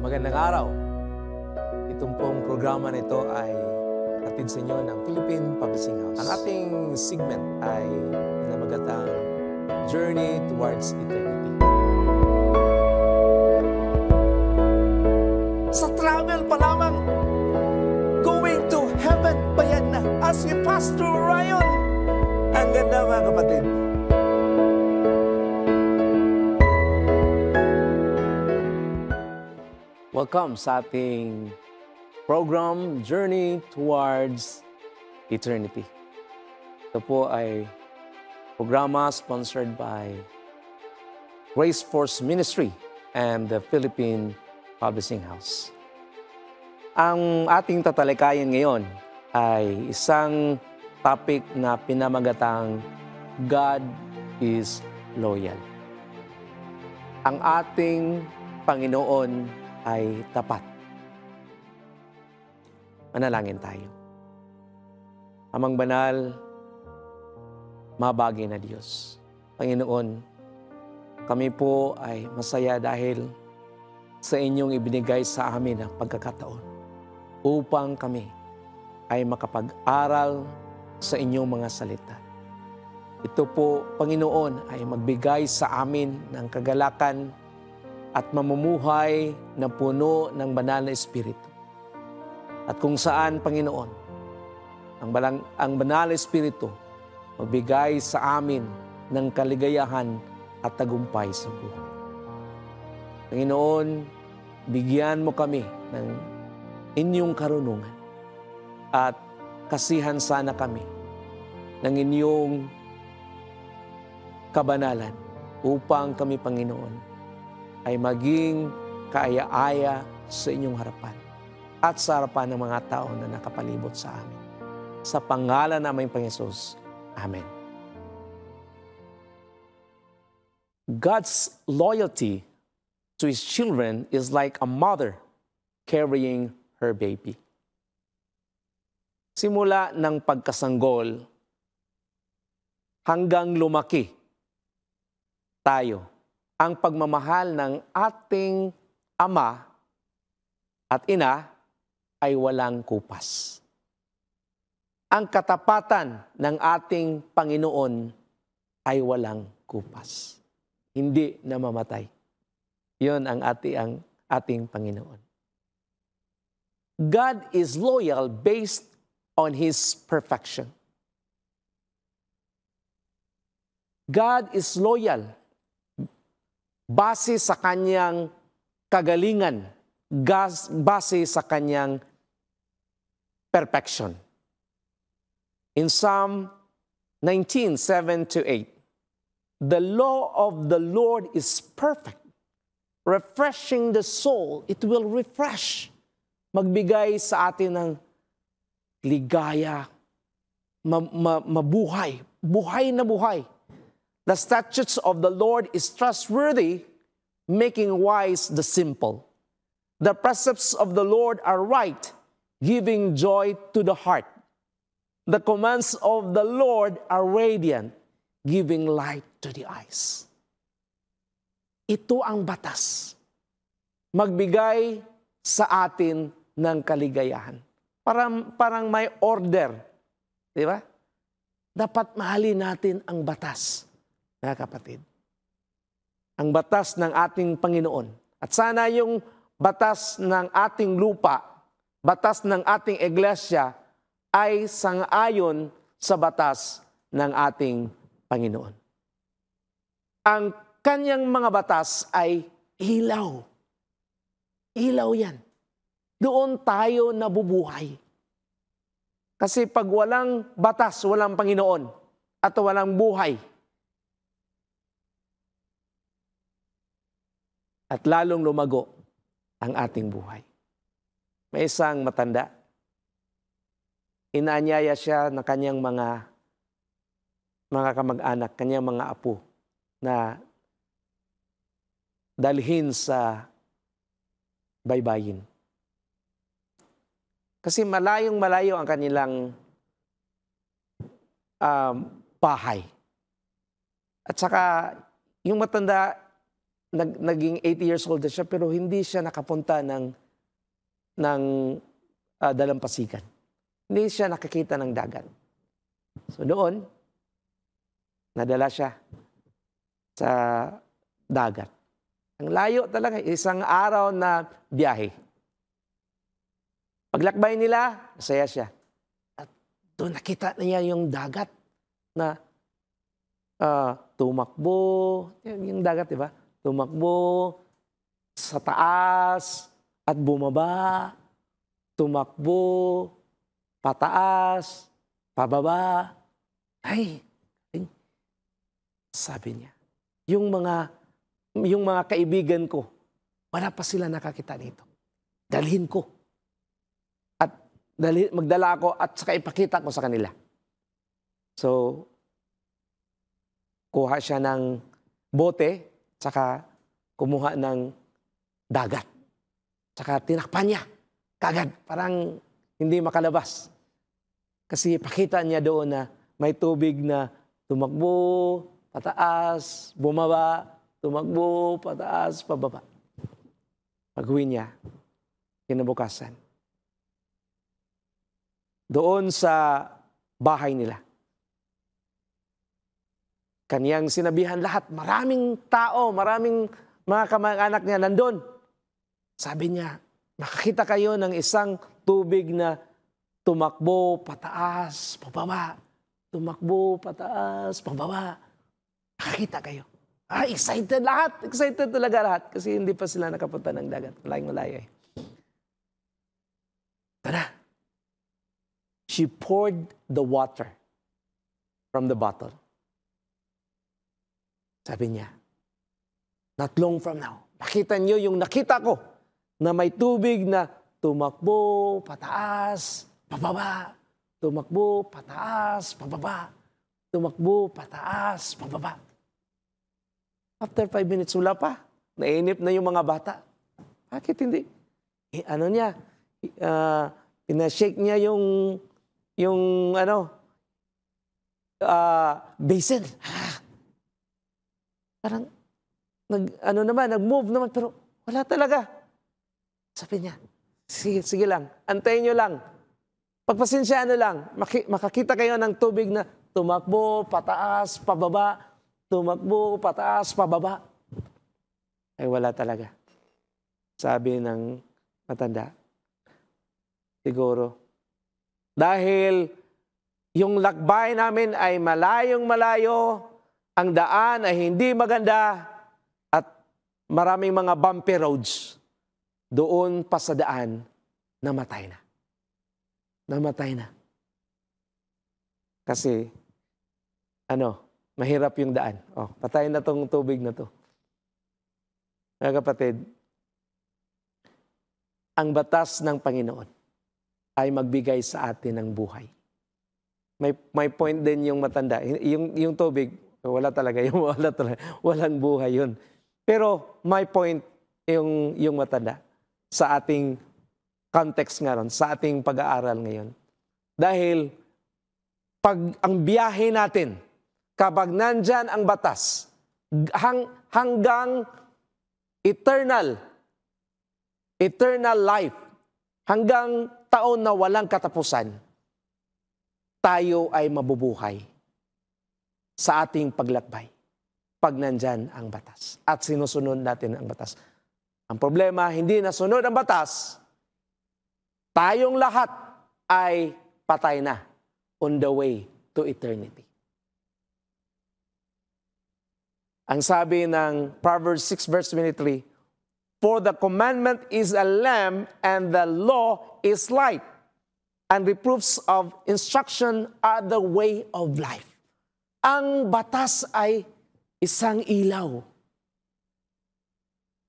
Magandang araw. Itong pong programa nito ay atid sa inyo ng Philippine Publishing House. Ang ating segment ay pinamagatang Journey Towards Eternity. Sa travel pa lamang, going to heaven pa yan na as si Pastor Ryan. Ang ganda mga kapatid. Welcome sa ating program Journey Towards Eternity. Ito po ay programa sponsored by Grace Force Ministry and the Philippine Publishing House. Ang ating tatalakayan ngayon ay isang topic na pinamagatang God is Loyal. Ang ating Panginoon ay tapat. Manalangin tayo. Amang banal, mabagay na Diyos. Panginoon, kami po ay masaya dahil sa inyong ibinigay sa amin ang pagkakataon upang kami ay makapag-aral sa inyong mga salita. Ito po, Panginoon, ay magbigay sa amin ng kagalakan at mamumuhay na puno ng banal na Espiritu. At kung saan, Panginoon, ang, balang, ang banal na Espiritu magbigay sa amin ng kaligayahan at tagumpay sa buhay. Panginoon, bigyan mo kami ng inyong karunungan at kasihan sana kami ng inyong kabanalan upang kami, Panginoon, ay maging kaaya-aya sa inyong harapan at sa harapan ng mga tao na nakapalibot sa amin. Sa pangalan ng aming Panginoon, Amen. God's loyalty to His children is like a mother carrying her baby. Simula ng pagkasanggol hanggang lumaki tayo ang pagmamahal ng ating ama at ina ay walang kupas. Ang katapatan ng ating Panginoon ay walang kupas. Hindi namamatay. Yun ang ating, ang ating Panginoon. God is loyal based on His perfection. God is loyal base sa kanyang kagalingan, gas, base sa kanyang perfection. In Psalm 19, 8, The law of the Lord is perfect, refreshing the soul. It will refresh. Magbigay sa atin ng ligaya, ma- ma- mabuhay, buhay na buhay. The statutes of the Lord is trustworthy, making wise the simple. The precepts of the Lord are right, giving joy to the heart. The commands of the Lord are radiant, giving light to the eyes. Ito ang batas. Magbigay sa atin ng kaligayahan. Parang, parang may order. Di ba? Dapat mahalin natin ang batas mga kapatid. Ang batas ng ating Panginoon. At sana yung batas ng ating lupa, batas ng ating iglesia ay sangayon sa batas ng ating Panginoon. Ang kanyang mga batas ay ilaw. Ilaw yan. Doon tayo nabubuhay. Kasi pag walang batas, walang Panginoon at walang buhay, at lalong lumago ang ating buhay. May isang matanda. Inaanyaya siya ng kanyang mga mga kamag-anak, kanyang mga apo na dalhin sa baybayin. Kasi malayong malayo ang kanilang um, bahay. At saka yung matanda nag, naging 80 years old siya pero hindi siya nakapunta ng, ng uh, ah, dalampasikan. Hindi siya nakakita ng dagat. So noon, nadala siya sa dagat. Ang layo talaga, isang araw na biyahe. Paglakbay nila, masaya siya. At doon nakita niya yung dagat na uh, tumakbo, yung dagat, di ba? tumakbo sa taas at bumaba, tumakbo, pataas, pababa. Ay, ay, sabi niya, yung mga, yung mga kaibigan ko, wala pa sila nakakita nito. Dalhin ko. At dalhin, magdala ako at saka ipakita ko sa kanila. So, kuha siya ng bote Tsaka kumuha ng dagat. Tsaka tinakpan niya kagad. Parang hindi makalabas. Kasi pakita niya doon na may tubig na tumakbo, pataas, bumaba, tumakbo, pataas, pababa. Pag-uwi niya, kinabukasan. Doon sa bahay nila Kaniyang sinabihan lahat, maraming tao, maraming mga kamag-anak niya nandun. Sabi niya, makakita kayo ng isang tubig na tumakbo pataas, pababa. Tumakbo pataas, pababa. Makakita kayo. Ah, excited lahat. Excited talaga lahat. Kasi hindi pa sila nakapunta ng dagat. Malayang malayo eh. Tara. She poured the water from the bottle. Sabi niya, not long from now, makita niyo yung nakita ko na may tubig na tumakbo, pataas, pababa, tumakbo, pataas, pababa, tumakbo, pataas, pababa. After five minutes, wala pa. Nainip na yung mga bata. Bakit hindi? Eh, ano niya, uh, pinashake niya yung, yung ano, uh, ah, basin. Ah, Parang, nag, ano naman, nag-move naman, pero wala talaga. Sabi niya, sige, sige lang, antayin niyo lang. Pagpasensyaan nyo lang, Maki, makakita kayo ng tubig na tumakbo, pataas, pababa, tumakbo, pataas, pababa. Ay wala talaga. Sabi ng matanda, siguro, dahil yung lakbay namin ay malayong malayo, ang daan ay hindi maganda at maraming mga bumpy roads doon pa sa daan, namatay na. Namatay na. Kasi, ano, mahirap yung daan. Oh, patay na tong tubig na to. Mga kapatid, ang batas ng Panginoon ay magbigay sa atin ng buhay. May, may point din yung matanda. Yung, yung tubig, So, wala talaga yung wala talaga. Walang buhay yun. Pero my point, yung, yung matanda sa ating context ngayon, sa ating pag-aaral ngayon. Dahil pag ang biyahe natin, kapag nandyan ang batas, hang, hanggang eternal, eternal life, hanggang taon na walang katapusan, tayo ay mabubuhay sa ating paglakbay pag nandyan ang batas at sinusunod natin ang batas. Ang problema, hindi nasunod ang batas, tayong lahat ay patay na on the way to eternity. Ang sabi ng Proverbs 6 verse 23, For the commandment is a lamp and the law is light and reproofs of instruction are the way of life. Ang batas ay isang ilaw.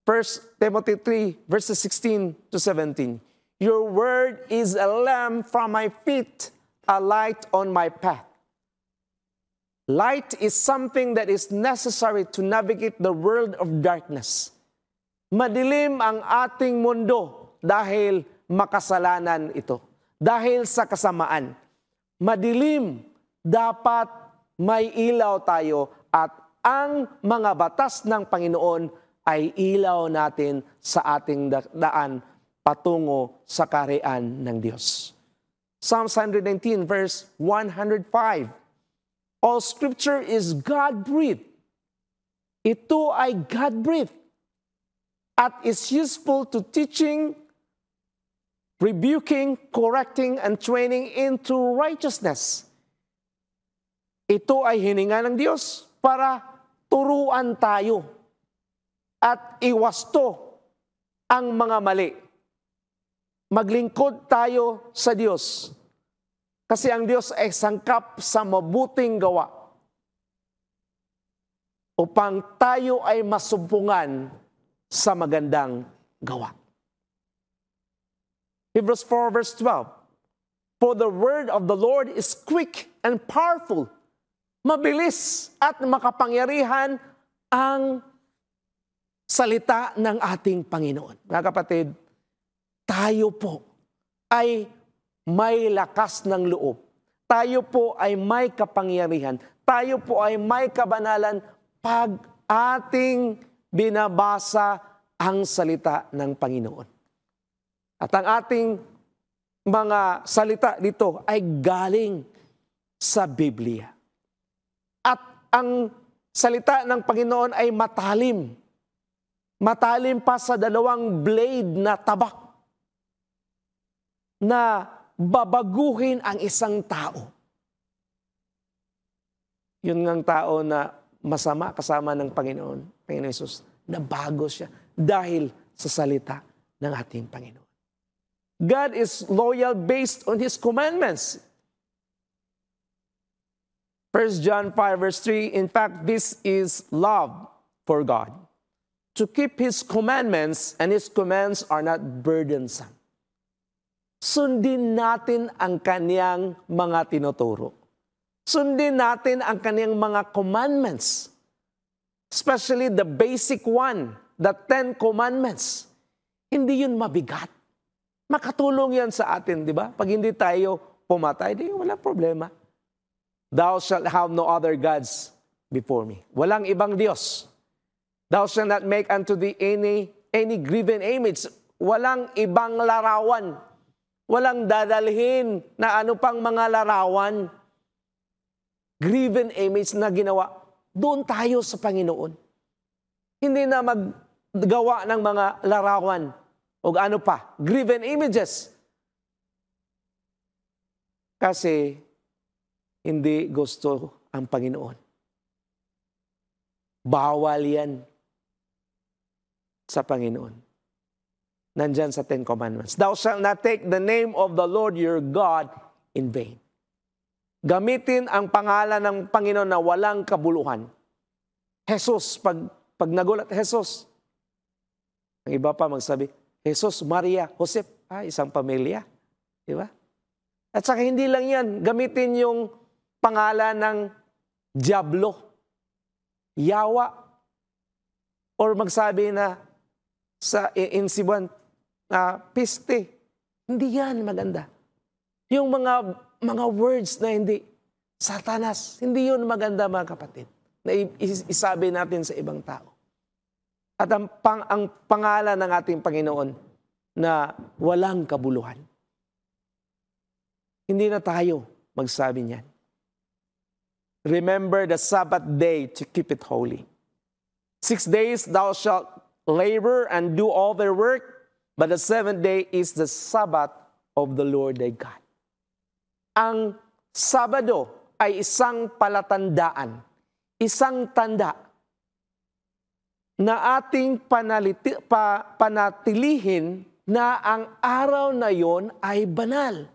1 Timothy 3 verses 16 to 17. Your word is a lamp for my feet, a light on my path. Light is something that is necessary to navigate the world of darkness. Madilim ang ating mundo dahil makasalanan ito, dahil sa kasamaan. Madilim dapat may ilaw tayo at ang mga batas ng Panginoon ay ilaw natin sa ating daan patungo sa karean ng Diyos. Psalms 119 verse 105. All scripture is God-breathed. Ito ay God-breathed at is useful to teaching, rebuking, correcting, and training into righteousness ito ay hininga ng Diyos para turuan tayo at iwasto ang mga mali. Maglingkod tayo sa Diyos. Kasi ang Diyos ay sangkap sa mabuting gawa upang tayo ay masumpungan sa magandang gawa. Hebrews 4 verse 12, For the word of the Lord is quick and powerful mabilis at makapangyarihan ang salita ng ating Panginoon. Mga kapatid, tayo po ay may lakas ng loob. Tayo po ay may kapangyarihan. Tayo po ay may kabanalan pag ating binabasa ang salita ng Panginoon. At ang ating mga salita dito ay galing sa Biblia ang salita ng Panginoon ay matalim. Matalim pa sa dalawang blade na tabak na babaguhin ang isang tao. Yun ngang tao na masama kasama ng Panginoon, Panginoon Yesus, nabago siya dahil sa salita ng ating Panginoon. God is loyal based on His commandments. 1 John 5 verse 3, in fact, this is love for God. To keep His commandments, and His commands are not burdensome. Sundin natin ang kaniyang mga tinuturo. Sundin natin ang kaniyang mga commandments. Especially the basic one, the Ten Commandments. Hindi yun mabigat. Makatulong yan sa atin, di ba? Pag hindi tayo pumatay, di wala problema. Thou shalt have no other gods before me. Walang ibang Diyos. Thou shalt not make unto thee any, any graven image. Walang ibang larawan. Walang dadalhin na ano pang mga larawan. Graven image na ginawa. Doon tayo sa Panginoon. Hindi na maggawa ng mga larawan o ano pa, graven images. Kasi hindi gusto ang Panginoon. Bawal yan sa Panginoon. Nandyan sa Ten Commandments. Thou shalt not take the name of the Lord your God in vain. Gamitin ang pangalan ng Panginoon na walang kabuluhan. Jesus, pag, pag nagulat, Jesus. Ang iba pa magsabi, Jesus, Maria, Joseph, ah, isang pamilya. Di ba? At saka hindi lang yan, gamitin yung pangalan ng Diablo, Yawa, or magsabi na sa insibuan, uh, piste. Hindi yan maganda. Yung mga, mga words na hindi, satanas, hindi yun maganda mga kapatid na isabi natin sa ibang tao. At ang, pang, ang pangalan ng ating Panginoon na walang kabuluhan. Hindi na tayo magsabi niyan. Remember the Sabbath day to keep it holy. Six days thou shalt labor and do all thy work, but the seventh day is the Sabbath of the Lord thy God. Ang Sabado ay isang palatandaan, isang tanda na ating panaliti, pa, panatilihin na ang araw na yon ay banal.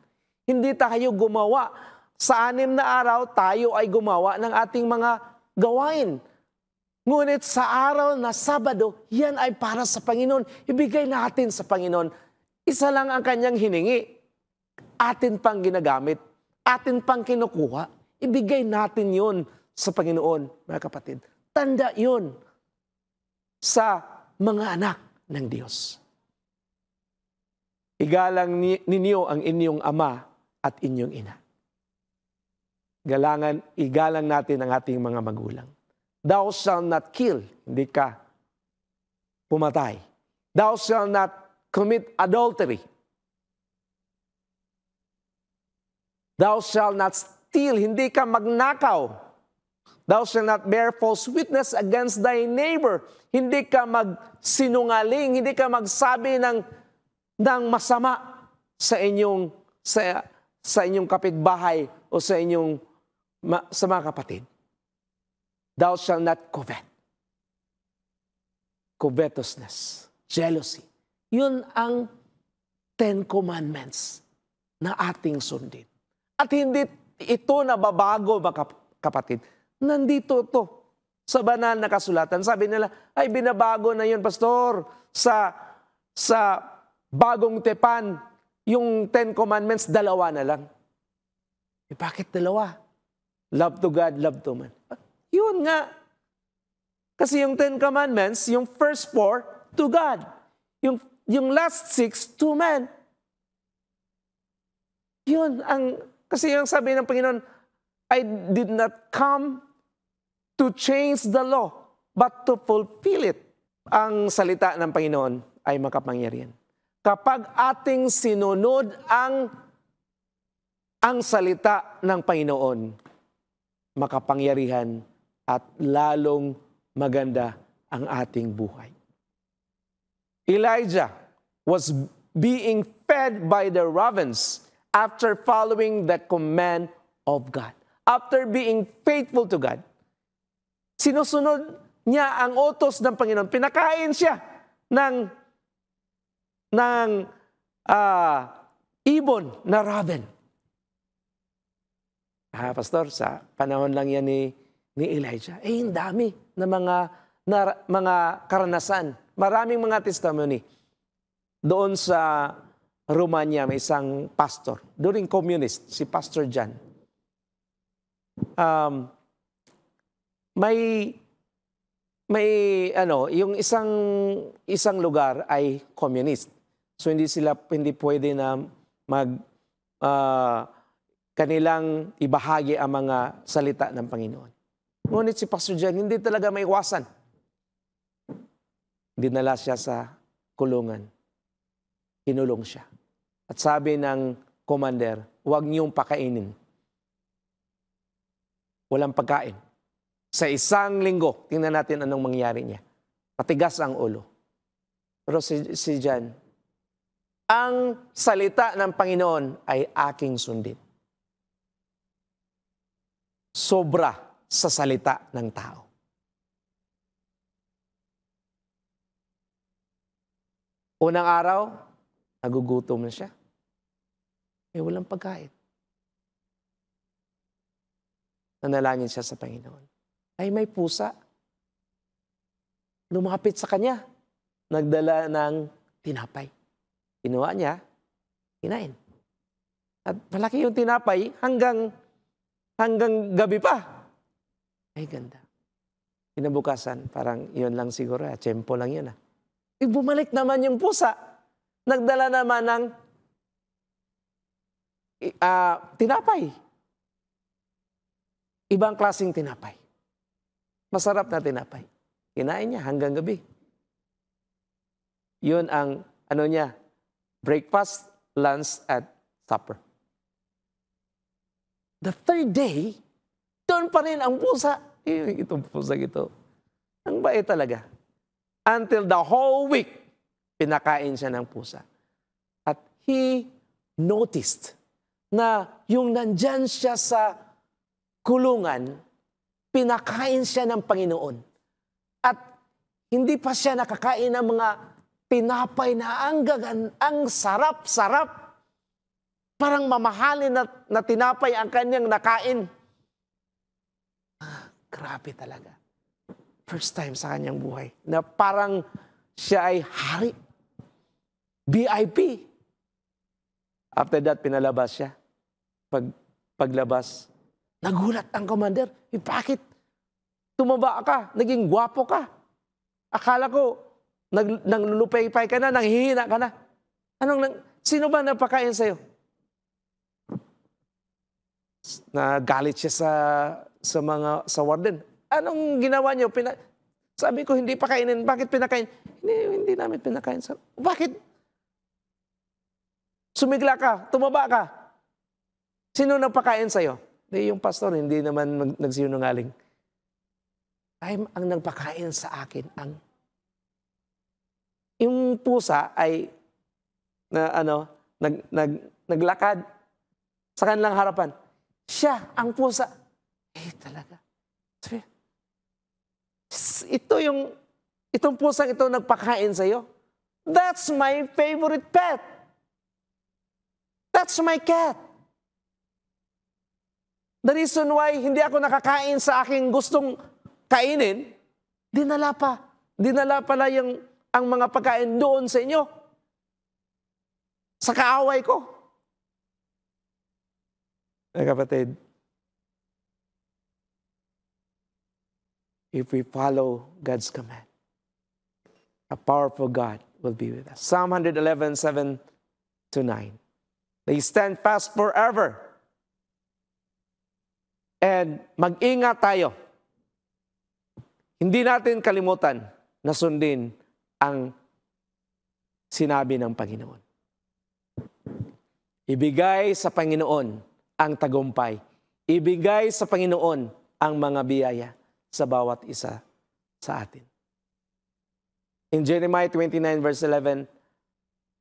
Hindi tayo gumawa sa anim na araw, tayo ay gumawa ng ating mga gawain. Ngunit sa araw na Sabado, yan ay para sa Panginoon. Ibigay natin sa Panginoon. Isa lang ang kanyang hiningi. Atin pang ginagamit. Atin pang kinukuha. Ibigay natin yon sa Panginoon, mga kapatid. Tanda yon sa mga anak ng Diyos. Igalang ninyo ang inyong ama at inyong ina galangan igalang natin ang ating mga magulang. Thou shall not kill, hindi ka pumatay. Thou shall not commit adultery. Thou shall not steal, hindi ka magnakaw. Thou shall not bear false witness against thy neighbor. Hindi ka magsinungaling, hindi ka magsabi ng ng masama sa inyong sa, sa inyong kapitbahay o sa inyong ma- sa mga kapatid, thou shall not covet. Covetousness, jealousy. Yun ang Ten Commandments na ating sundin. At hindi ito nababago, mga kapatid. Nandito to sa banal na kasulatan. Sabi nila, ay binabago na yun, pastor, sa, sa bagong tepan, yung Ten Commandments, dalawa na lang. Eh, bakit dalawa? Love to God, love to man. Ah, yun nga. Kasi yung Ten Commandments, yung first four, to God. Yung, yung last six, to man. Yun, ang, kasi yung sabi ng Panginoon, I did not come to change the law, but to fulfill it. Ang salita ng Panginoon ay makapangyarihan. Kapag ating sinunod ang ang salita ng Panginoon, makapangyarihan at lalong maganda ang ating buhay. Elijah was being fed by the ravens after following the command of God. After being faithful to God, sinusunod niya ang otos ng Panginoon. Pinakain siya ng, ng uh, ibon na raven. Ha, ah, Pastor, sa panahon lang yan ni, ni Elijah. Eh, ang dami na mga, na, mga karanasan. Maraming mga testimony. Doon sa Romania, may isang pastor. During communist, si Pastor John. Um, may may ano, yung isang isang lugar ay communist. So hindi sila hindi pwede na mag uh, kanilang ibahagi ang mga salita ng Panginoon. Ngunit si Pastor Jan, hindi talaga may iwasan. Dinala siya sa kulungan. Kinulong siya. At sabi ng commander, huwag niyong pakainin. Walang pagkain. Sa isang linggo, tingnan natin anong mangyari niya. Patigas ang ulo. Pero si, si Jan, ang salita ng Panginoon ay aking sundin sobra sa salita ng tao. Unang araw, nagugutom na siya. Eh, walang pagkain. Nanalangin siya sa Panginoon. Ay, may pusa. Lumapit sa kanya. Nagdala ng tinapay. Kinuha niya, kinain. At malaki yung tinapay hanggang hanggang gabi pa. Ay, ganda. Kinabukasan, parang yon lang siguro, ah, tsempo lang yan. Ah. E bumalik naman yung pusa. Nagdala naman ng uh, tinapay. Ibang klasing tinapay. Masarap na tinapay. Kinain niya hanggang gabi. Yun ang ano niya, breakfast, lunch at supper the third day, doon pa rin ang pusa. Itong pusa ito. Ang bait talaga. Until the whole week, pinakain siya ng pusa. At he noticed na yung nandyan siya sa kulungan, pinakain siya ng Panginoon. At hindi pa siya nakakain ng mga pinapay na ang, gagan, ang sarap-sarap Parang mamahalin na, na tinapay ang kanyang nakain. Ah, grabe talaga. First time sa kanyang buhay na parang siya ay hari. VIP. After that, pinalabas siya. Pag, paglabas, nagulat ang commander. Eh, bakit? Tumaba ka, naging gwapo ka. Akala ko, nag, nanglulupay-pay ka na, nanghihina ka na. Anong, nang, sino ba napakain sa'yo? na galit siya sa sa mga sa warden. Anong ginawa niyo? Pina, sabi ko hindi pa kainin. Bakit pinakain? Hindi hindi namin pinakain. Sir. Bakit? Sumigla ka, tumaba ka. Sino nagpakain iyo? Di yung pastor, hindi naman mag, nagsinungaling. Ay, ang nagpakain sa akin ang yung pusa ay na ano nag, nag naglakad sa kanilang harapan. Siya ang pusa. Eh, talaga. Sabi, ito yung, itong pusa ito nagpakain sa'yo. That's my favorite pet. That's my cat. The reason why hindi ako nakakain sa aking gustong kainin, dinala pa. Dinala pala yung, ang mga pagkain doon sa inyo. Sa kaaway ko. Mga eh, kapatid, if we follow God's command, a powerful God will be with us. Psalm 111, 7 to 9. They stand fast forever. And mag-ingat tayo. Hindi natin kalimutan na sundin ang sinabi ng Panginoon. Ibigay sa Panginoon ang tagumpay. Ibigay sa Panginoon ang mga biyaya sa bawat isa sa atin. In Jeremiah 29 verse 11,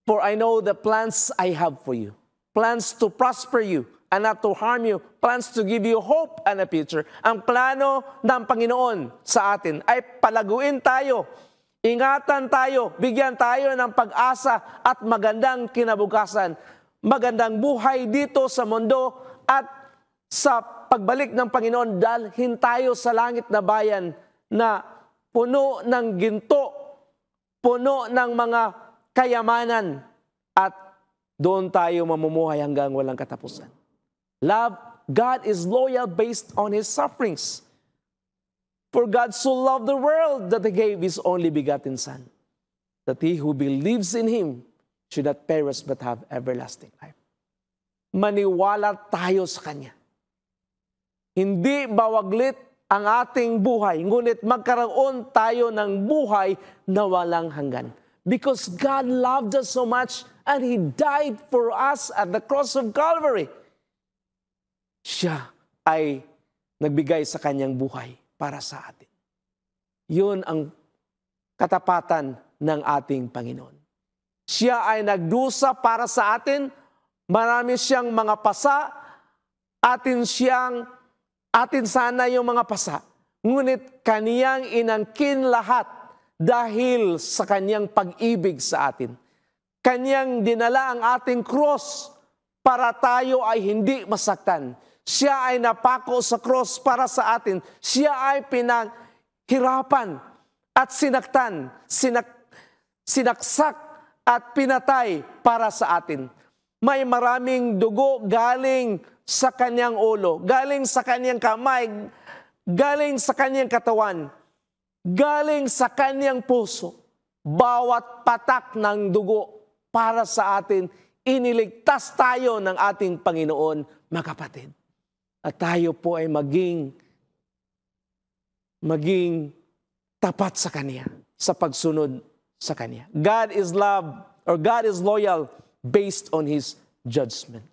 For I know the plans I have for you, plans to prosper you and not to harm you, plans to give you hope and a future. Ang plano ng Panginoon sa atin ay palaguin tayo, ingatan tayo, bigyan tayo ng pag-asa at magandang kinabukasan, magandang buhay dito sa mundo at sa pagbalik ng Panginoon dalhin tayo sa langit na bayan na puno ng ginto, puno ng mga kayamanan at doon tayo mamumuhay hanggang walang katapusan. Love, God is loyal based on His sufferings. For God so loved the world that He gave His only begotten Son, that he who believes in Him should not perish but have everlasting life maniwala tayo sa Kanya. Hindi bawaglit ang ating buhay, ngunit magkaroon tayo ng buhay na walang hanggan. Because God loved us so much and He died for us at the cross of Calvary. Siya ay nagbigay sa kanyang buhay para sa atin. Yun ang katapatan ng ating Panginoon. Siya ay nagdusa para sa atin Marami siyang mga pasa, atin siyang, atin sana yung mga pasa. Ngunit kaniyang inangkin lahat dahil sa kaniyang pag-ibig sa atin. Kaniyang dinala ang ating cross para tayo ay hindi masaktan. Siya ay napako sa cross para sa atin. Siya ay pinaghirapan at sinaktan, sinak, sinaksak at pinatay para sa atin may maraming dugo galing sa kanyang ulo, galing sa kanyang kamay, galing sa kanyang katawan, galing sa kanyang puso. Bawat patak ng dugo para sa atin, iniligtas tayo ng ating Panginoon, mga kapatid. At tayo po ay maging maging tapat sa Kanya, sa pagsunod sa Kanya. God is love or God is loyal based on his judgment.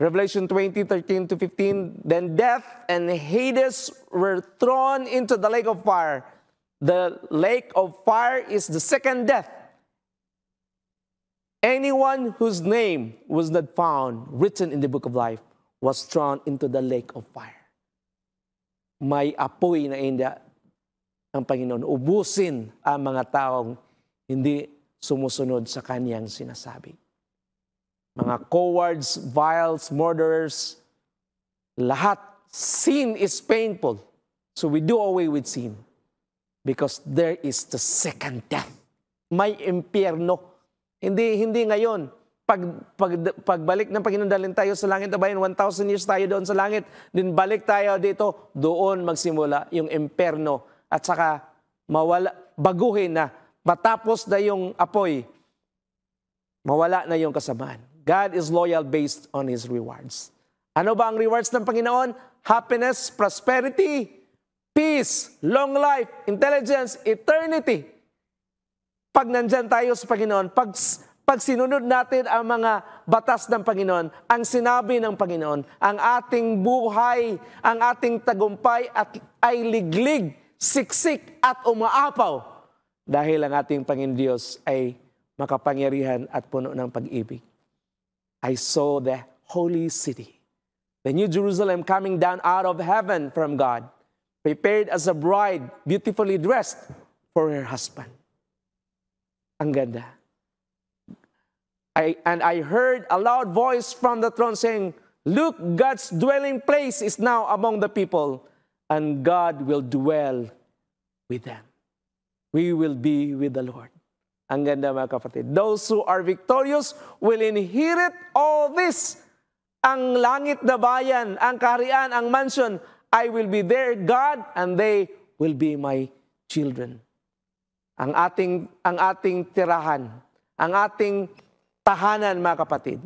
Revelation 20, 13 to 15, then death and Hades were thrown into the lake of fire. The lake of fire is the second death. Anyone whose name was not found written in the book of life was thrown into the lake of fire. May apoy na inda ang Panginoon. Ubusin ang mga taong hindi sumusunod sa kaniyang sinasabi. Mga cowards, viles, murderers, lahat. Sin is painful. So we do away with sin because there is the second death. May impyerno. Hindi hindi ngayon pag, pag pagbalik ng Panginoon tayo sa langit abayan 1000 years tayo doon sa langit din balik tayo dito doon magsimula yung impyerno at saka mawala baguhin na matapos na yung apoy, mawala na yung kasamaan. God is loyal based on His rewards. Ano ba ang rewards ng Panginoon? Happiness, prosperity, peace, long life, intelligence, eternity. Pag nandyan tayo sa Panginoon, pag, pag sinunod natin ang mga batas ng Panginoon, ang sinabi ng Panginoon, ang ating buhay, ang ating tagumpay at ay liglig, siksik at umaapaw dahil ang ating Panginoon Diyos ay makapangyarihan at puno ng pag-ibig. I saw the holy city, the new Jerusalem coming down out of heaven from God, prepared as a bride, beautifully dressed for her husband. Ang ganda. I, and I heard a loud voice from the throne saying, Look, God's dwelling place is now among the people, and God will dwell with them we will be with the Lord. Ang ganda mga kapatid. Those who are victorious will inherit all this. Ang langit na bayan, ang kaharian, ang mansion, I will be their God and they will be my children. Ang ating, ang ating tirahan, ang ating tahanan mga kapatid.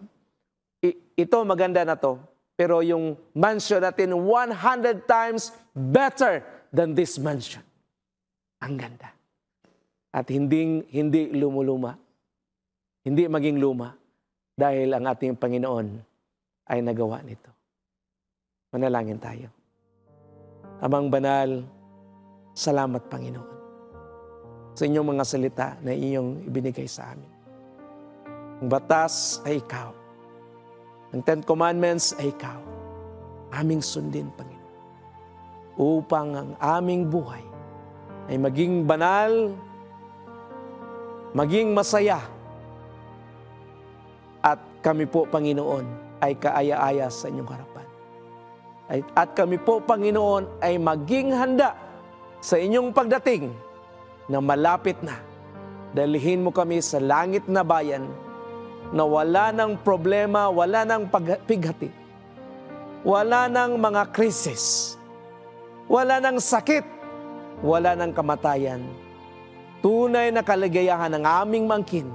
I, ito maganda na to. Pero yung mansion natin 100 times better than this mansion. Ang ganda at hindi, hindi lumuluma. Hindi maging luma dahil ang ating Panginoon ay nagawa nito. Manalangin tayo. Amang banal, salamat Panginoon sa inyong mga salita na inyong ibinigay sa amin. Ang batas ay ikaw. Ang Ten Commandments ay ikaw. Aming sundin, Panginoon. Upang ang aming buhay ay maging banal maging masaya. At kami po, Panginoon, ay kaaya-aya sa inyong harapan. At kami po, Panginoon, ay maging handa sa inyong pagdating na malapit na. Dalhin mo kami sa langit na bayan na wala ng problema, wala ng pighati, wala ng mga krisis, wala ng sakit, wala ng kamatayan, tunay na kaligayahan ng aming mangkin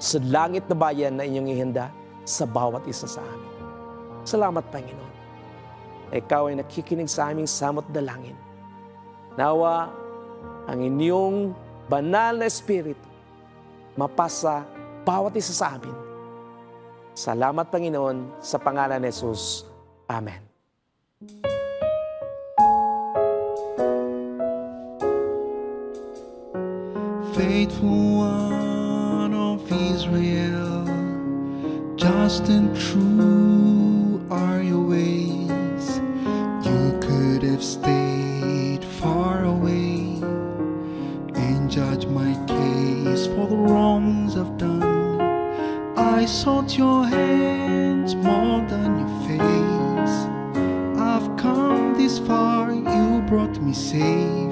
sa langit na bayan na inyong ihanda sa bawat isa sa amin. Salamat, Panginoon. Ikaw ay nakikinig sa aming samot dalangin. Nawa, ang inyong banal na espiritu mapasa bawat isa sa amin. Salamat, Panginoon, sa pangalan ni Jesus. Amen. faithful one of Israel, just and true are your ways. You could have stayed far away and judged my case for the wrongs I've done. I sought your hands more than your face. I've come this far, you brought me safe.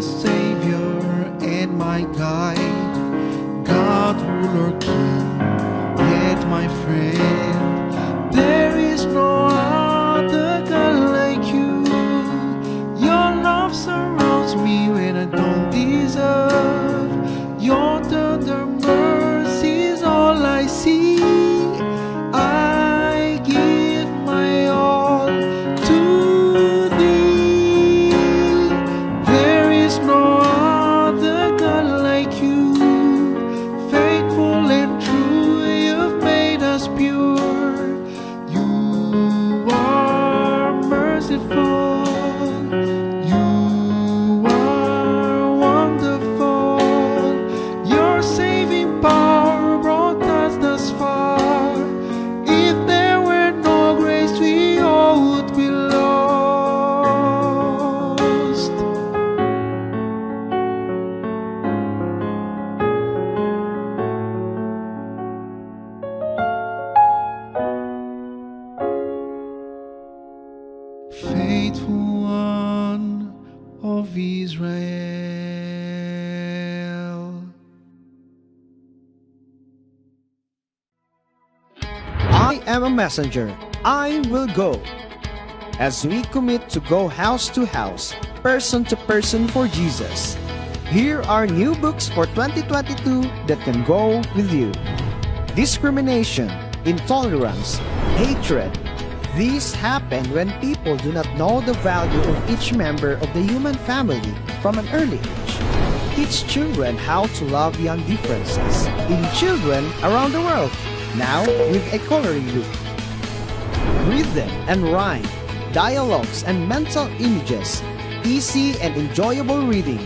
Savior and my guide, God, ruler, king, yet my friend. messenger, I will go. As we commit to go house to house, person to person for Jesus, here are new books for 2022 that can go with you discrimination, intolerance, hatred. These happen when people do not know the value of each member of the human family from an early age. Teach children how to love young differences in children around the world, now with a coloring book rhythm and rhyme, dialogues and mental images, easy and enjoyable reading.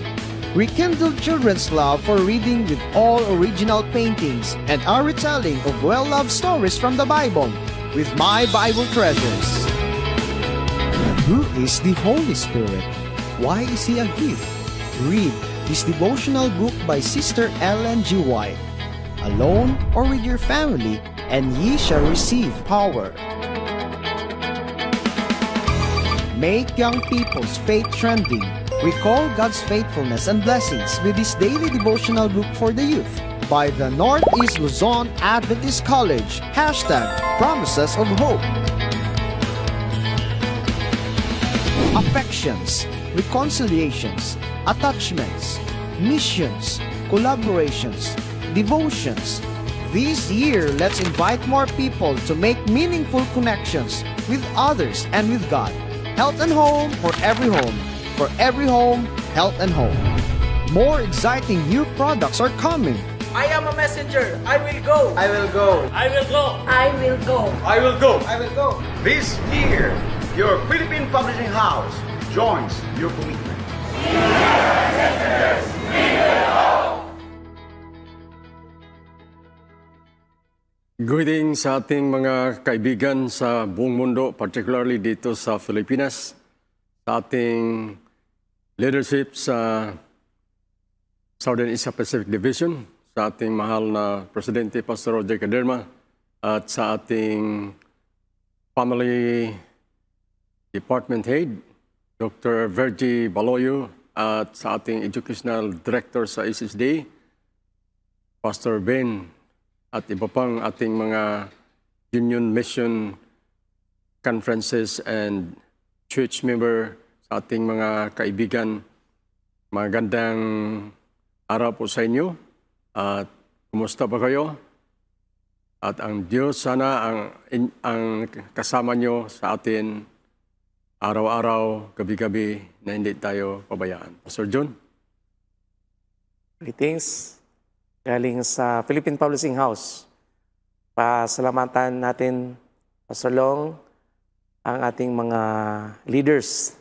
Rekindle children's love for reading with all original paintings and our retelling of well-loved stories from the Bible with My Bible Treasures. Who is the Holy Spirit? Why is He a gift? Read this devotional book by Sister Ellen G. White, alone or with your family, and ye shall receive power make young people's faith trending, recall God's faithfulness and blessings with this daily devotional book for the youth by the Northeast Luzon Adventist College. Hashtag Promises of Hope. Affections, reconciliations, attachments, missions, collaborations, devotions. This year, let's invite more people to make meaningful connections with others and with God. Health and home for every home. For every home, health and home. More exciting new products are coming. I am a messenger. I will go. I will go. I will go. I will go. I will go. I will go. This year, your Philippine Publishing House joins your commitment. We are messengers. We Good sa ating mga kaibigan sa buong mundo, particularly dito sa Pilipinas, sa ating leadership sa Southern Asia Pacific Division, sa ating mahal na Presidente Pastor Roger Caderma, at sa ating Family Department Head, Dr. Vergie Baloyo, at sa ating Educational Director sa ASSD, Pastor Ben at iba pang ating mga union mission conferences and church member sa ating mga kaibigan. Magandang araw po sa inyo at kumusta pa kayo? At ang Diyos sana ang, in, ang kasama nyo sa atin araw-araw, gabi-gabi na hindi tayo pabayaan. Pastor John? Greetings galing sa Philippine Publishing House. Pasalamatan natin, Pastor Long, ang ating mga leaders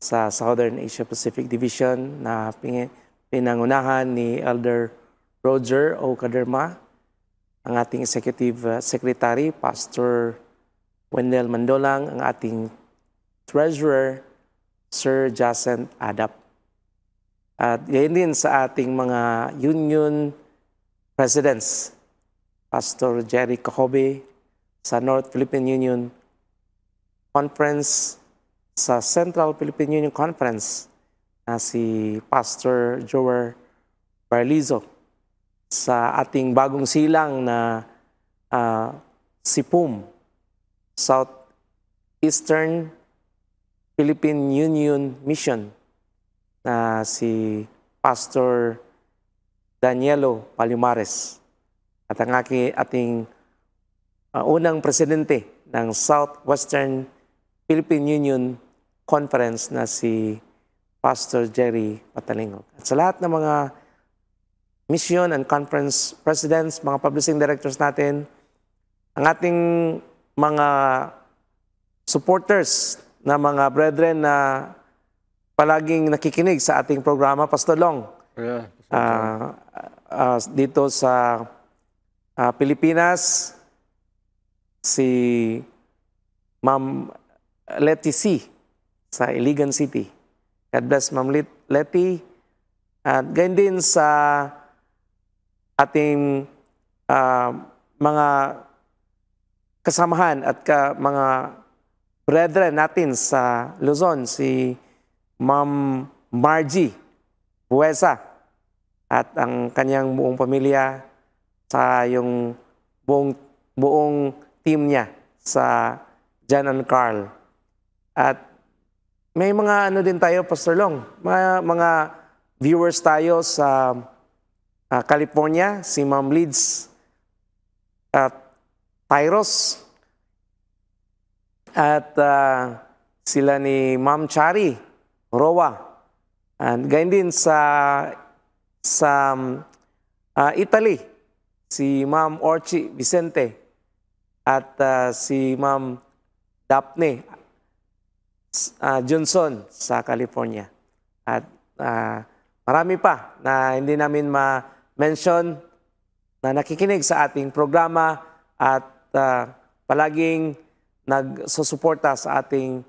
sa Southern Asia Pacific Division na pinangunahan ni Elder Roger O. Kaderma, ang ating Executive uh, Secretary, Pastor Wendell Mandolang, ang ating Treasurer, Sir Jacent Adap. At yan din sa ating mga union presidents, Pastor Jerry Kohobe sa North Philippine Union Conference, sa Central Philippine Union Conference na si Pastor Joer Barlizo sa ating bagong silang na uh, ah, SIPUM, South Eastern Philippine Union Mission na si Pastor Danielo Palimares at ang aki, ating uh, unang presidente ng Southwestern Philippine Union Conference na si Pastor Jerry Patalingog. At sa lahat ng mga mission and conference presidents, mga publishing directors natin, ang ating mga supporters na mga brethren na palaging nakikinig sa ating programa, Pastor Long. Yeah, uh, uh, dito sa uh, Pilipinas, si Ma'am Letty C sa Iligan City. God bless Ma'am Letty. At ganyan din sa ating uh, mga kasamahan at ka, mga brethren natin sa Luzon, si Ma'am Margie Buesa at ang kanyang buong pamilya sa yung buong, buong team niya sa Jan and Carl. At may mga ano din tayo, Pastor Long, mga, mga viewers tayo sa uh, California, si Ma'am Leeds, at Tyros, at uh, sila ni Ma'am Chari, Roa, and ganyan din sa sa uh, Italy, si Ma'am Orchi Vicente at uh, si Ma'am Daphne uh, Johnson sa California. At uh, marami pa na hindi namin ma-mention na nakikinig sa ating programa at uh, palaging nagsusuporta sa ating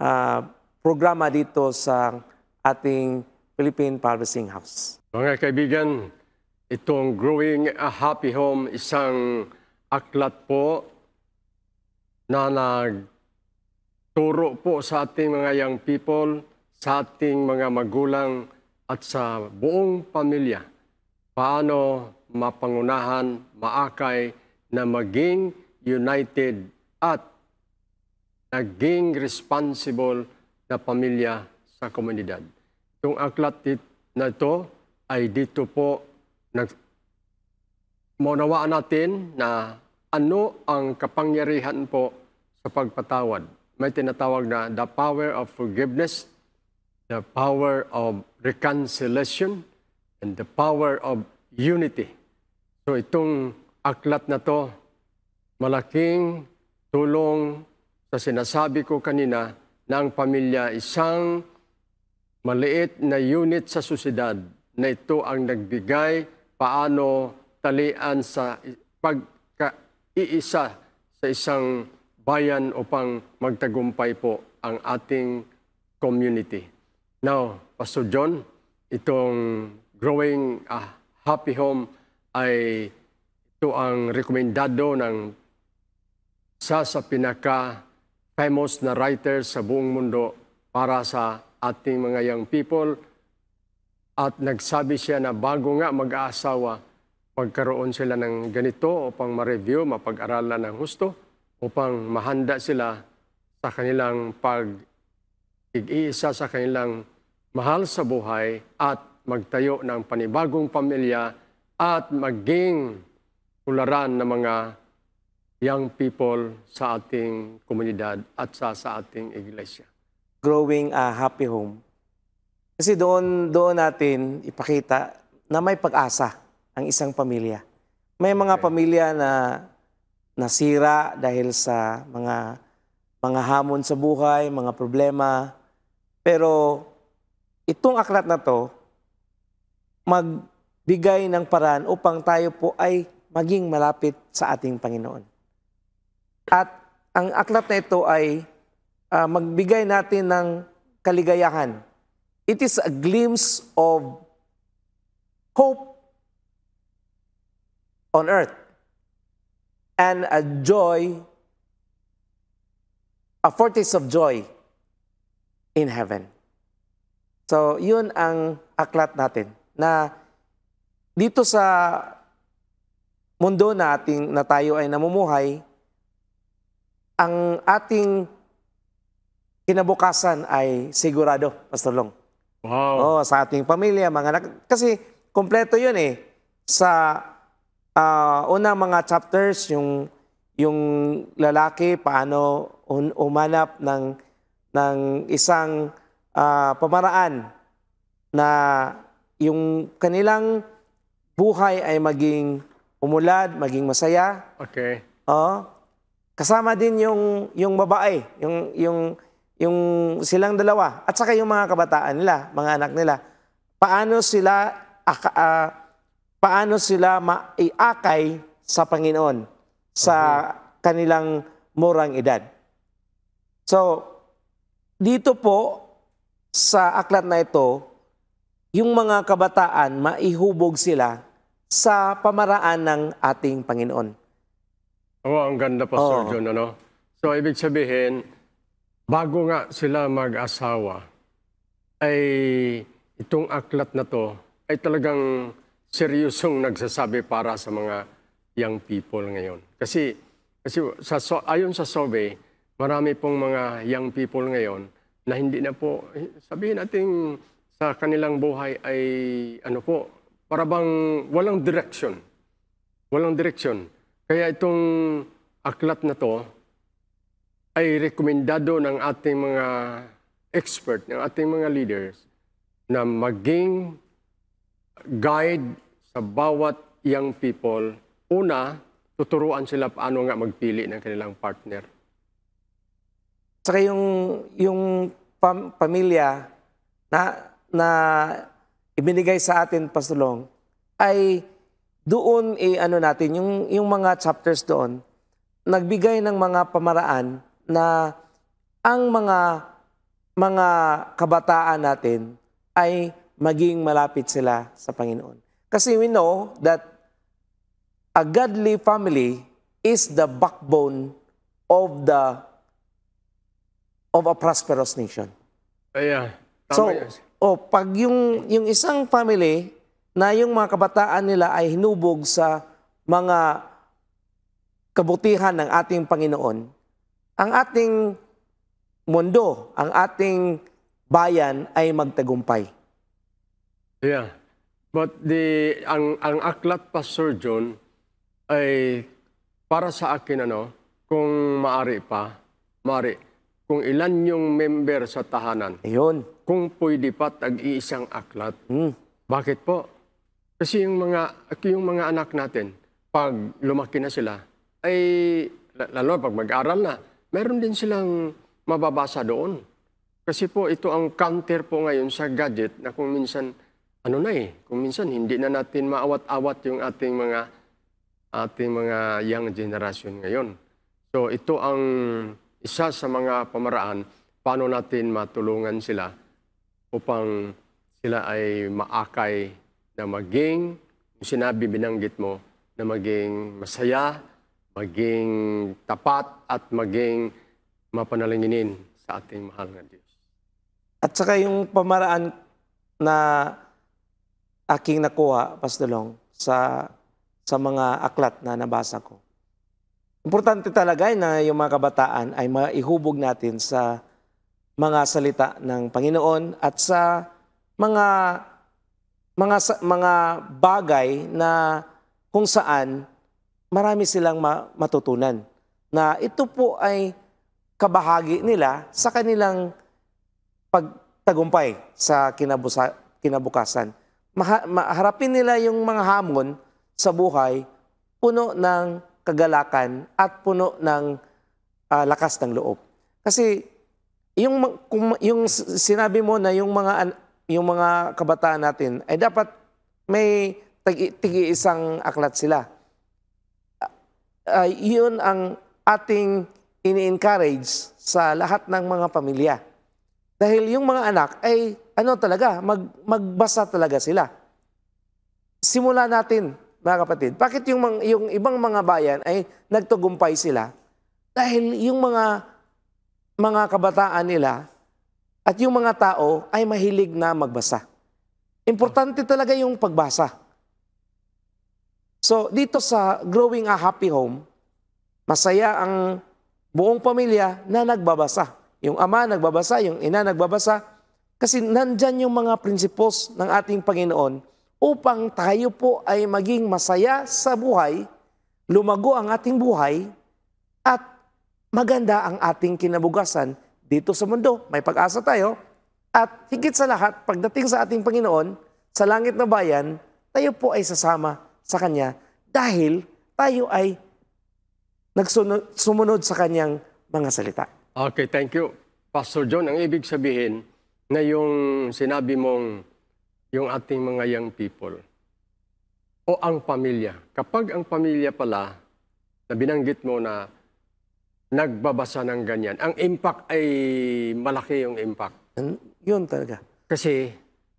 uh, programa dito sa ating Philippine Publishing House. Mga kaibigan, itong Growing a Happy Home, isang aklat po na nagturo po sa ating mga young people, sa ating mga magulang at sa buong pamilya. Paano mapangunahan, maakay na maging united at naging responsible na pamilya sa komunidad. Itong aklat na ito ay dito po nag maunawaan natin na ano ang kapangyarihan po sa pagpatawad. May tinatawag na the power of forgiveness, the power of reconciliation, and the power of unity. So itong aklat na to, malaking tulong sa sinasabi ko kanina na ang pamilya isang maliit na unit sa susidad na ito ang nagbigay paano talian sa pagkaiisa sa isang bayan upang magtagumpay po ang ating community. Now, Pastor John, itong growing a ah, happy home ay ito ang rekomendado ng sa sa pinaka famous na writer sa buong mundo para sa ating mga young people at nagsabi siya na bago nga mag-aasawa, magkaroon sila ng ganito upang ma-review, mapag-aralan ng husto, upang mahanda sila sa kanilang pag-iisa sa kanilang mahal sa buhay at magtayo ng panibagong pamilya at maging tularan ng mga young people sa ating komunidad at sa, sa ating iglesia. Growing a happy home kasi doon, doon natin ipakita na may pag-asa ang isang pamilya. May mga okay. pamilya na nasira dahil sa mga mga hamon sa buhay, mga problema. Pero itong aklat na to magbigay ng paraan upang tayo po ay maging malapit sa ating Panginoon. At ang aklat na ito ay uh, magbigay natin ng kaligayahan It is a glimpse of hope on earth and a joy, a fortress of joy in heaven. So, yun ang aklat natin na dito sa mundo na ating na tayo ay namumuhay, ang ating kinabukasan ay sigurado, Pastor Long. Wow. Oh, sa ating pamilya, mga anak. Kasi kompleto 'yun eh. Sa uh, unang mga chapters yung yung lalaki paano un- umanap ng ng isang uh, pamaraan na yung kanilang buhay ay maging umulad, maging masaya. Okay. Oh. Kasama din yung yung babae, yung yung yung silang dalawa at saka yung mga kabataan nila, mga anak nila, paano sila aka, uh, paano sila maiakay sa Panginoon sa okay. Mm-hmm. kanilang murang edad. So, dito po sa aklat na ito, yung mga kabataan maihubog sila sa pamaraan ng ating Panginoon. Oo, oh, ang ganda pa, oh. Sir John. Ano? So, ibig sabihin, bago nga sila mag-asawa, ay itong aklat na to ay talagang seryosong nagsasabi para sa mga young people ngayon. Kasi, kasi sa, so, ayon sa survey, marami pong mga young people ngayon na hindi na po, sabihin natin sa kanilang buhay ay ano po, parabang walang direction. Walang direction. Kaya itong aklat na to ay rekomendado ng ating mga expert, ng ating mga leaders na maging guide sa bawat young people. Una, tuturuan sila paano nga magpili ng kanilang partner. Saka yung, yung pam, pamilya na, na ibinigay sa atin, Pastulong, ay doon, eh, ano natin, yung, yung mga chapters doon, nagbigay ng mga pamaraan na ang mga mga kabataan natin ay maging malapit sila sa Panginoon. Kasi we know that a godly family is the backbone of the of a prosperous nation. Ayan. Tama so, yan. oh, pag yung yung isang family na yung mga kabataan nila ay hinubog sa mga kabutihan ng ating Panginoon, ang ating mundo, ang ating bayan ay magtagumpay. Yeah. But the ang ang aklat pa Sir John ay para sa akin ano, kung maari pa, maari kung ilan yung member sa tahanan. Ayun. Kung pwede pa tag-iisang aklat. Mm. Bakit po? Kasi yung mga yung mga anak natin pag lumaki na sila ay lalo pag mag-aral na meron din silang mababasa doon. Kasi po ito ang counter po ngayon sa gadget na kung minsan, ano na eh, kung minsan hindi na natin maawat-awat yung ating mga ating mga young generation ngayon. So ito ang isa sa mga pamaraan paano natin matulungan sila upang sila ay maakay na maging, sinabi binanggit mo, na maging masaya, maging tapat at maging mapanalanginin sa ating mahal na Diyos. At saka yung pamaraan na aking nakuha, Pastor Long, sa, sa mga aklat na nabasa ko. Importante talaga na yung mga kabataan ay maihubog natin sa mga salita ng Panginoon at sa mga mga mga bagay na kung saan marami silang ma- matutunan na ito po ay kabahagi nila sa kanilang pagtagumpay sa kinabusa, kinabukasan. Maha, maharapin nila yung mga hamon sa buhay puno ng kagalakan at puno ng uh, lakas ng loob. Kasi yung kung, yung sinabi mo na yung mga yung mga kabataan natin ay dapat may tig isang aklat sila uh, yun ang ating ini-encourage sa lahat ng mga pamilya. Dahil yung mga anak ay ano talaga, mag, magbasa talaga sila. Simula natin, mga kapatid. Bakit yung, mga, yung ibang mga bayan ay nagtugumpay sila? Dahil yung mga mga kabataan nila at yung mga tao ay mahilig na magbasa. Importante talaga yung pagbasa. So dito sa Growing a Happy Home, masaya ang buong pamilya na nagbabasa. Yung ama nagbabasa, yung ina nagbabasa. Kasi nandyan yung mga prinsipos ng ating Panginoon upang tayo po ay maging masaya sa buhay, lumago ang ating buhay, at maganda ang ating kinabukasan dito sa mundo. May pag-asa tayo. At higit sa lahat, pagdating sa ating Panginoon, sa langit na bayan, tayo po ay sasama sa Kanya dahil tayo ay nagsumunod sa Kanyang mga salita. Okay, thank you. Pastor John, ang ibig sabihin na yung sinabi mong yung ating mga young people o ang pamilya. Kapag ang pamilya pala na binanggit mo na nagbabasa ng ganyan, ang impact ay malaki yung impact. Yun talaga. Kasi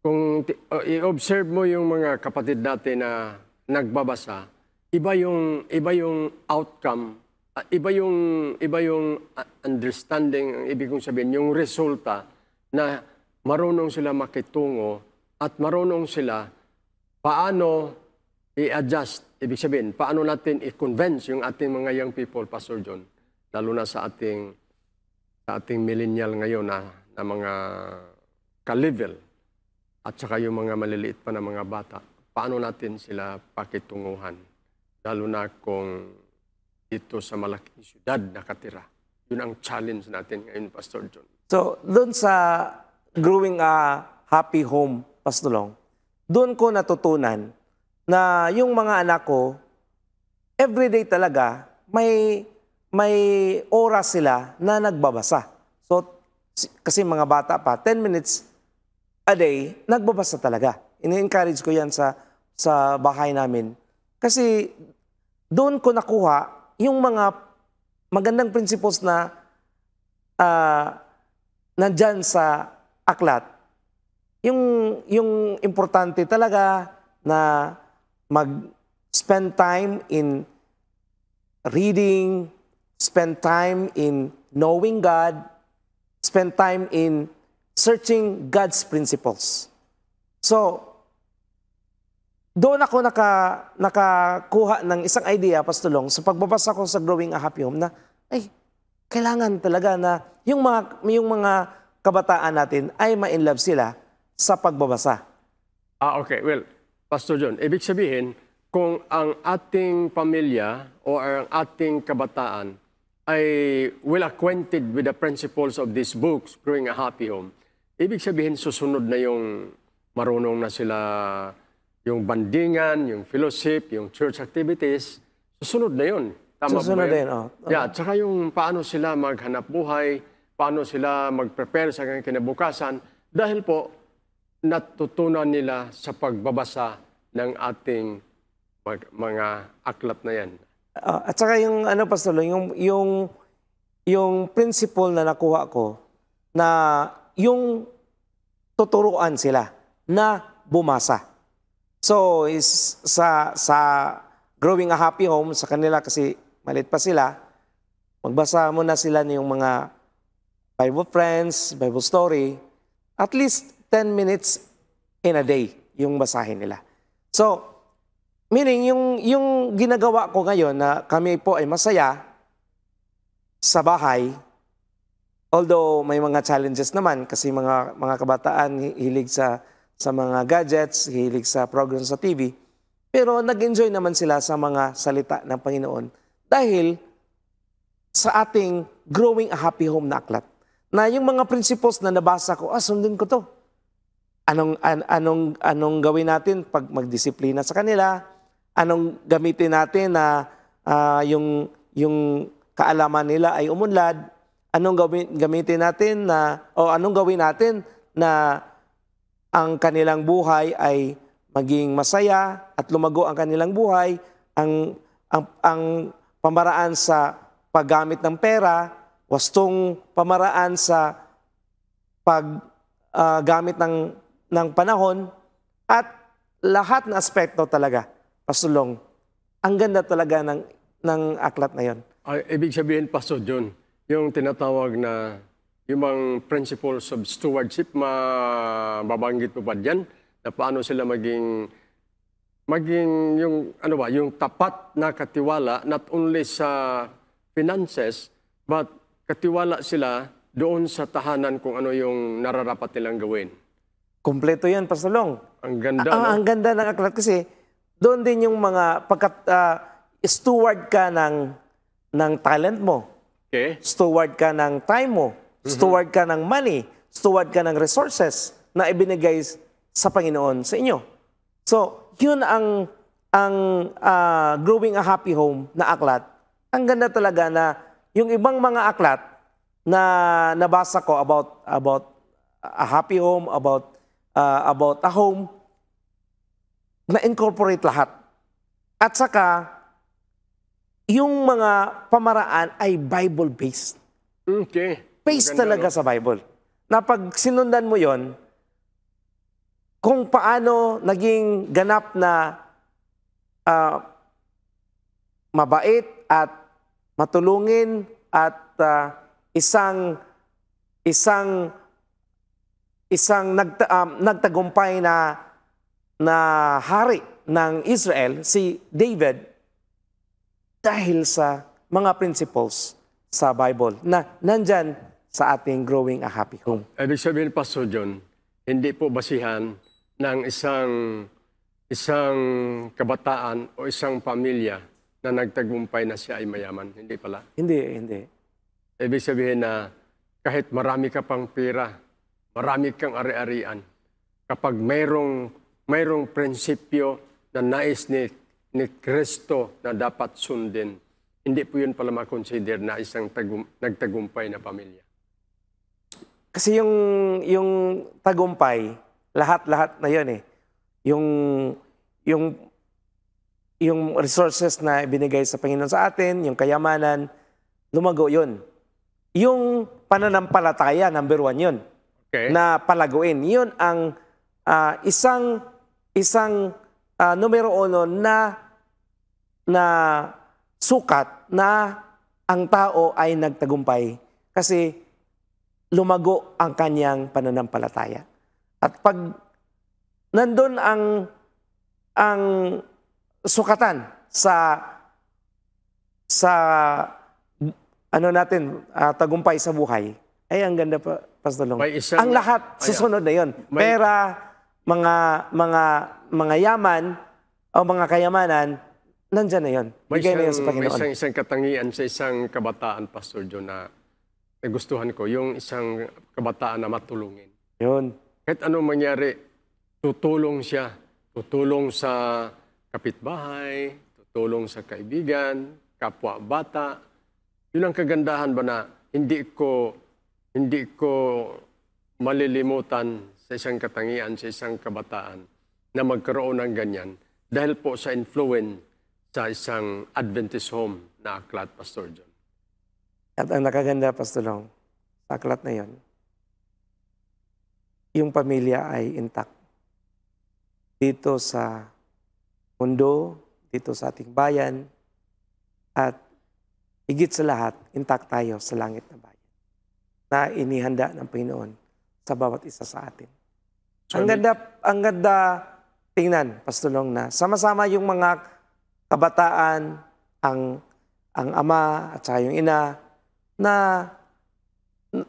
kung i-observe mo yung mga kapatid natin na nagbabasa, iba yung iba yung outcome, uh, iba yung iba yung ah, understanding, ang ibig kong sabihin, yung resulta na marunong sila makitungo at marunong sila paano i-adjust, ibig sabihin, paano natin i-convince yung ating mga young people, Pastor John, lalo na sa ating sa ating millennial ngayon na, na mga ka-level at saka yung mga maliliit pa na mga bata paano natin sila pakitunguhan? Lalo na kung dito sa malaking syudad nakatira. Yun ang challenge natin ngayon, Pastor John. So, doon sa growing a ah, happy home, Pastor Long, doon ko natutunan na yung mga anak ko, everyday talaga, may, may oras sila na nagbabasa. So, kasi mga bata pa, 10 minutes a day, nagbabasa talaga. in encourage ko yan sa sa bahay namin. Kasi doon ko nakuha yung mga magandang principles na uh, nandyan sa aklat. Yung, yung importante talaga na mag-spend time in reading, spend time in knowing God, spend time in searching God's principles. So, doon ako naka, nakakuha ng isang idea, Pastulong, sa pagbabasa ko sa Growing a Happy Home na, ay, kailangan talaga na yung mga, yung mga kabataan natin ay ma-in love sila sa pagbabasa. Ah, okay. Well, Pastor John, ibig sabihin, kung ang ating pamilya o ang ating kabataan ay well acquainted with the principles of these books, Growing a Happy Home, ibig sabihin susunod na yung marunong na sila yung bandingan, yung fellowship, yung church activities, susunod na yun. Tama susunod na yun? din, oh. Yeah, tsaka yung paano sila maghanap buhay, paano sila mag-prepare sa kanyang kinabukasan, dahil po, natutunan nila sa pagbabasa ng ating mag- mga aklat na yan. Uh, at saka yung ano pastor, yung yung yung principle na nakuha ko na yung tuturuan sila na bumasa. So, is, sa, sa growing a happy home, sa kanila kasi malit pa sila, magbasa muna sila ng mga Bible friends, Bible story, at least 10 minutes in a day yung basahin nila. So, meaning yung, yung ginagawa ko ngayon na kami po ay masaya sa bahay, although may mga challenges naman kasi mga, mga kabataan hilig sa sa mga gadgets, hilig sa program sa TV, pero nag-enjoy naman sila sa mga salita ng Panginoon dahil sa ating Growing a Happy Home na aklat na yung mga principles na nabasa ko, ah, sundin ko to. Anong, an, anong, anong gawin natin pag magdisiplina sa kanila? Anong gamitin natin na uh, yung, yung kaalaman nila ay umunlad? Anong gawin, gamitin natin na, o anong gawin natin na ang kanilang buhay ay maging masaya at lumago ang kanilang buhay, ang, ang, ang pamaraan sa paggamit ng pera, wastong pamaraan sa paggamit ah, uh, ng, ng panahon, at lahat na aspekto talaga, pasulong. Ang ganda talaga ng, ng aklat na yon. Ay, ah, ibig sabihin, Pastor John, yung tinatawag na yung mga principles of stewardship, mababanggit mo pa dyan na paano sila maging maging yung ano ba yung tapat na katiwala not only sa finances but katiwala sila doon sa tahanan kung ano yung nararapat nilang gawin. Kompleto 'yan, Pastor Long. Ang ganda. Ang, ah, no? ang ganda ng aklat kasi doon din yung mga pagkat uh, steward ka ng ng talent mo. Okay. Steward ka ng time mo mm Steward ka ng money, steward ka ng resources na ibinigay sa Panginoon sa inyo. So, yun ang ang uh, growing a happy home na aklat. Ang ganda talaga na yung ibang mga aklat na nabasa ko about about a happy home, about uh, about a home na incorporate lahat. At saka yung mga pamaraan ay Bible based. Okay. Based talaga no? sa Bible. Na pag sinundan mo yon kung paano naging ganap na uh, mabait at matulungin at uh, isang isang isang nag, um, nagtagumpay na na hari ng Israel si David dahil sa mga principles sa Bible na nandyan sa ating Growing a Happy Home. Ibig ano sabihin, Pastor John, hindi po basihan ng isang isang kabataan o isang pamilya na nagtagumpay na siya ay mayaman. Hindi pala? Hindi, hindi. Ibig sabihin na kahit marami ka pang pera, marami kang ari-arian, kapag mayroong, mayroong prinsipyo na nais ni, ni Kristo na dapat sundin, hindi po yun pala makonsider na isang tagum, nagtagumpay na pamilya. Kasi yung, yung tagumpay, lahat-lahat na yun eh. Yung, yung, yung resources na ibinigay sa Panginoon sa atin, yung kayamanan, lumago yun. Yung pananampalataya, number one yun. Okay. Na palaguin. Yun ang uh, isang, isang uh, numero uno na, na sukat na ang tao ay nagtagumpay. Kasi lumago ang kanyang pananampalataya. At pag nandun ang, ang sukatan sa sa ano natin, uh, tagumpay sa buhay, ay ang ganda pa, Pastor Long. Isang, ang lahat, susunod na yon. May, Pera, mga, mga, mga yaman, o mga kayamanan, nandiyan na yon. Bigay na yun sa Panginoon. May isang, isang katangian sa isang kabataan, Pastor John, na nagustuhan ko, yung isang kabataan na matulungin. Yun. Kahit anong mangyari, tutulong siya. Tutulong sa kapitbahay, tutulong sa kaibigan, kapwa bata. Yun ang kagandahan ba na hindi ko hindi ko malilimutan sa isang katangian, sa isang kabataan na magkaroon ng ganyan dahil po sa influence sa isang Adventist home na aklat, Pastor John. At ang nakaganda, Pastolong, sa aklat na yon, yung pamilya ay intact. Dito sa mundo, dito sa ating bayan, at higit sa lahat, intact tayo sa langit na bayan na inihanda ng Panginoon sa bawat isa sa atin. So, ang ganda, ang ganda tingnan, Pastulong, na sama-sama yung mga kabataan, ang, ang ama at saka yung ina, na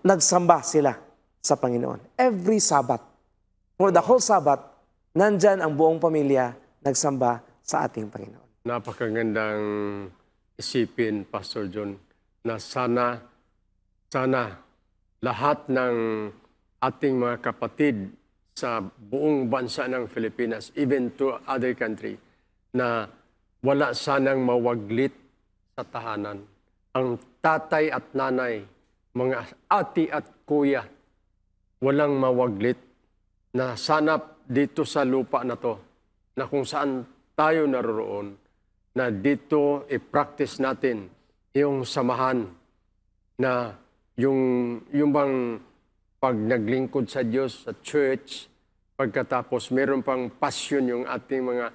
nagsamba sila sa Panginoon. Every Sabbath, For the whole Sabbath, nandyan ang buong pamilya nagsamba sa ating Panginoon. Napakagandang isipin, Pastor John, na sana, sana lahat ng ating mga kapatid sa buong bansa ng Pilipinas, even to other country, na wala sanang mawaglit sa tahanan. Ang tatay at nanay, mga ati at kuya, walang mawaglit na sanap dito sa lupa na to, na kung saan tayo naroroon, na dito i-practice natin yung samahan na yung, yung bang pag naglingkod sa Diyos, sa church, pagkatapos meron pang passion yung ating mga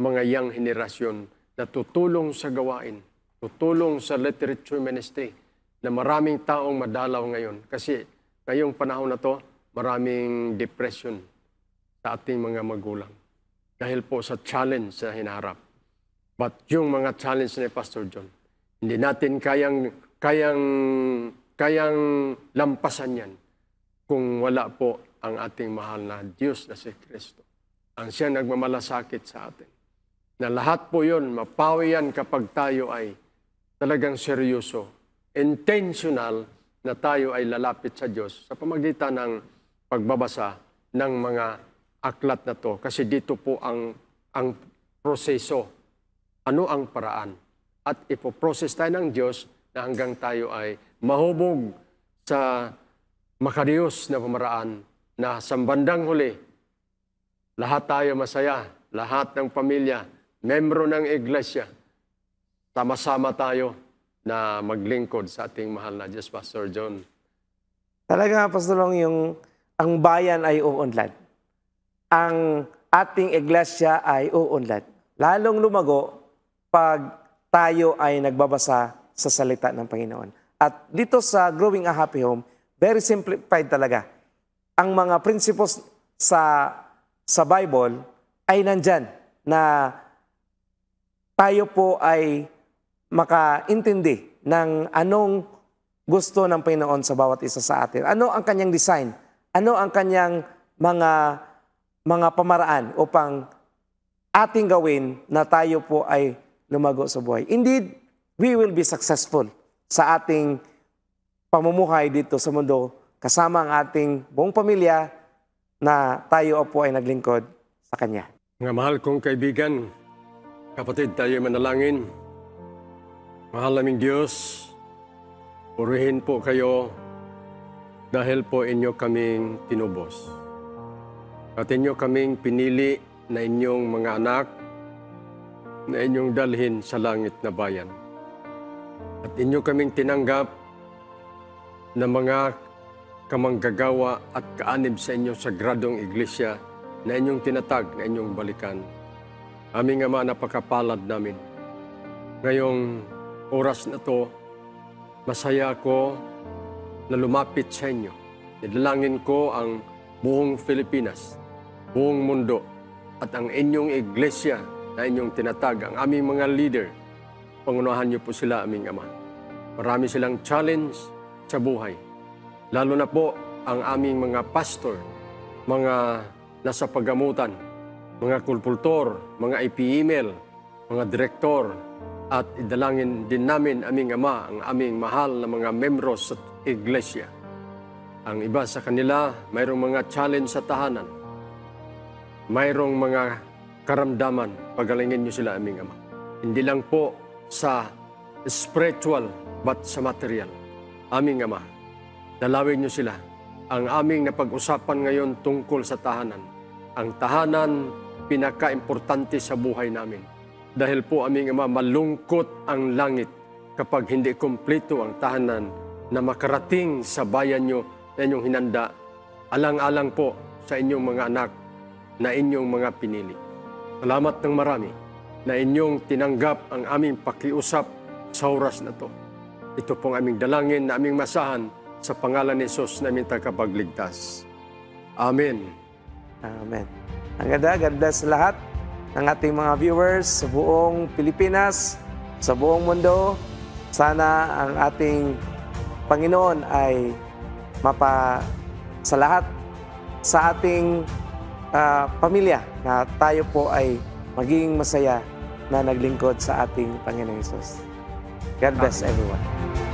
mga young henerasyon na tutulong sa gawain tutulong sa literature ministry na maraming taong madalaw ngayon. Kasi ngayong panahon na to, maraming depression sa ating mga magulang. Dahil po sa challenge na hinaharap. But yung mga challenge ni Pastor John, hindi natin kayang, kayang, kayang lampasan yan kung wala po ang ating mahal na Diyos na si Kristo. Ang siya nagmamalasakit sa atin. Na lahat po yun, mapawi yan kapag tayo ay talagang seryoso, intentional na tayo ay lalapit sa Diyos sa pamagitan ng pagbabasa ng mga aklat na to. Kasi dito po ang, ang proseso. Ano ang paraan? At ipoprocess tayo ng Diyos na hanggang tayo ay mahubog sa makariyos na pamaraan na sa bandang huli, lahat tayo masaya, lahat ng pamilya, membro ng iglesia, sama-sama tayo na maglingkod sa ating mahal na Diyos, Pastor John. Talaga, nga, Pastor Long, yung ang bayan ay uunlad. Ang ating iglesia ay uunlad. Lalong lumago pag tayo ay nagbabasa sa salita ng Panginoon. At dito sa Growing a Happy Home, very simplified talaga. Ang mga principles sa sa Bible ay nandyan na tayo po ay makaintindi ng anong gusto ng Panginoon sa bawat isa sa atin. Ano ang kanyang design? Ano ang kanyang mga mga pamaraan upang ating gawin na tayo po ay lumago sa buhay. Indeed, we will be successful sa ating pamumuhay dito sa mundo kasama ang ating buong pamilya na tayo po ay naglingkod sa Kanya. Mga mahal kong kaibigan, kapatid tayo manalangin. Mahal naming Diyos, purihin po kayo dahil po inyo kaming tinubos. At inyo kaming pinili na inyong mga anak na inyong dalhin sa langit na bayan. At inyo kaming tinanggap na mga kamanggagawa at kaanib sa inyong sagradong iglesia na inyong tinatag, na inyong balikan. Aming Ama, napakapalad namin. Ngayong oras na to, masaya ako na lumapit sa inyo. Nidalangin ko ang buong Pilipinas, buong mundo, at ang inyong iglesia na inyong tinatag, ang aming mga leader, pangunahan niyo po sila aming Ama. Marami silang challenge sa buhay. Lalo na po ang aming mga pastor, mga nasa pagamutan, mga kulpultor, mga IPML, mga direktor, at idalangin din namin aming Ama ang aming mahal na mga membro sa iglesia. Ang iba sa kanila, mayroong mga challenge sa tahanan. Mayroong mga karamdaman. Pagalingin niyo sila aming Ama. Hindi lang po sa spiritual but sa material. Aming Ama, dalawin niyo sila ang aming napag-usapan ngayon tungkol sa tahanan. Ang tahanan, pinaka-importante sa buhay namin. Dahil po aming Ama, malungkot ang langit kapag hindi kumpleto ang tahanan na makarating sa bayan nyo na inyong hinanda, alang-alang po sa inyong mga anak na inyong mga pinili. Salamat ng marami na inyong tinanggap ang aming pakiusap sa oras na to. Ito pong aming dalangin na aming masahan sa pangalan ni Jesus na aming tagapagligtas. Amen. Amen. Ang ganda, ganda sa lahat ng ating mga viewers sa buong Pilipinas, sa buong mundo. Sana ang ating Panginoon ay mapa sa lahat sa ating uh, pamilya na tayo po ay magiging masaya na naglingkod sa ating Panginoong Isus. God bless everyone.